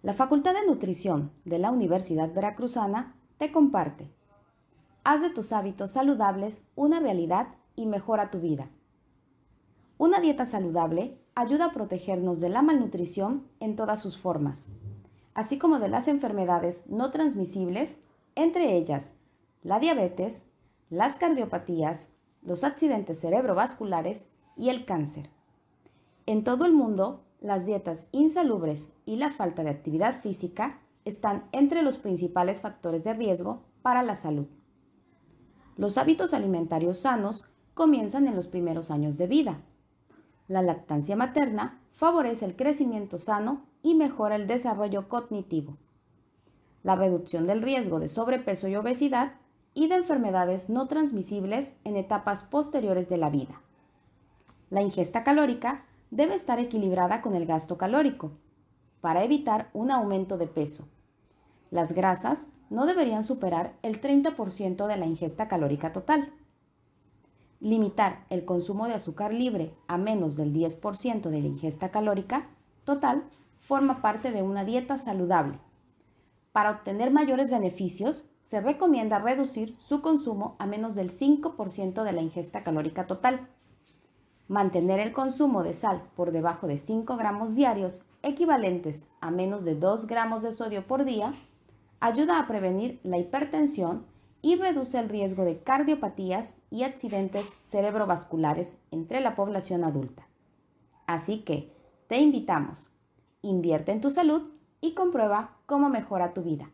La Facultad de Nutrición de la Universidad Veracruzana te comparte. Haz de tus hábitos saludables una realidad y mejora tu vida. Una dieta saludable ayuda a protegernos de la malnutrición en todas sus formas, así como de las enfermedades no transmisibles, entre ellas la diabetes, las cardiopatías, los accidentes cerebrovasculares y el cáncer. En todo el mundo las dietas insalubres y la falta de actividad física están entre los principales factores de riesgo para la salud. Los hábitos alimentarios sanos comienzan en los primeros años de vida. La lactancia materna favorece el crecimiento sano y mejora el desarrollo cognitivo. La reducción del riesgo de sobrepeso y obesidad y de enfermedades no transmisibles en etapas posteriores de la vida. La ingesta calórica debe estar equilibrada con el gasto calórico, para evitar un aumento de peso. Las grasas no deberían superar el 30% de la ingesta calórica total. Limitar el consumo de azúcar libre a menos del 10% de la ingesta calórica total forma parte de una dieta saludable. Para obtener mayores beneficios, se recomienda reducir su consumo a menos del 5% de la ingesta calórica total. Mantener el consumo de sal por debajo de 5 gramos diarios, equivalentes a menos de 2 gramos de sodio por día, ayuda a prevenir la hipertensión y reduce el riesgo de cardiopatías y accidentes cerebrovasculares entre la población adulta. Así que, te invitamos, invierte en tu salud y comprueba cómo mejora tu vida.